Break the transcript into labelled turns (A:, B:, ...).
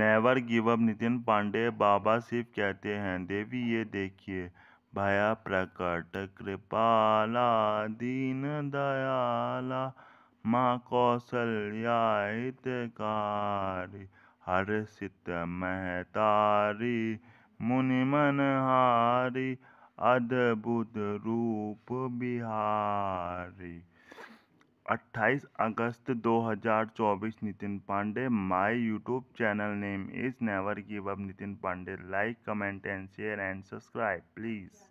A: never give up Nitin Pandey बाबा शिव कहते हैं देवी ये देखिए भया प्रकट कृपाला दीन दयाला माँ कौशल्यायत हर हर्षित महतारी मुनि मनहारी अद्भुत रूप बिहारी अट्ठाईस अगस्त 2024 Nitin Pandey my YouTube channel name is never give up Nitin Pandey like comment and share and subscribe please